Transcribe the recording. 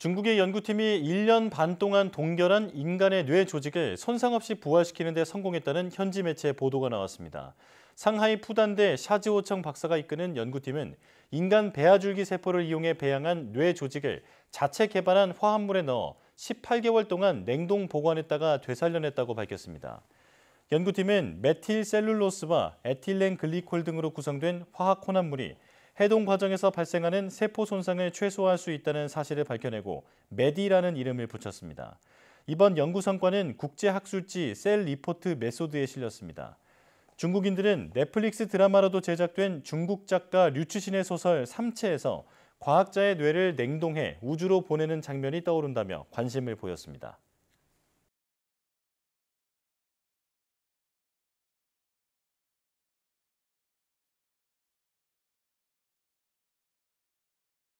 중국의 연구팀이 1년 반 동안 동결한 인간의 뇌 조직을 손상 없이 부활시키는 데 성공했다는 현지 매체 의 보도가 나왔습니다. 상하이 푸단대 샤즈오청 박사가 이끄는 연구팀은 인간 배아줄기 세포를 이용해 배양한 뇌 조직을 자체 개발한 화합물에 넣어 18개월 동안 냉동 보관했다가 되살려냈다고 밝혔습니다. 연구팀은 메틸 셀룰로스와 에틸렌 글리콜 등으로 구성된 화학 혼합물이 해동 과정에서 발생하는 세포 손상을 최소화할 수 있다는 사실을 밝혀내고 메디라는 이름을 붙였습니다. 이번 연구 성과는 국제학술지 셀 리포트 메소드에 실렸습니다. 중국인들은 넷플릭스 드라마로도 제작된 중국 작가 류추신의 소설 3채에서 과학자의 뇌를 냉동해 우주로 보내는 장면이 떠오른다며 관심을 보였습니다.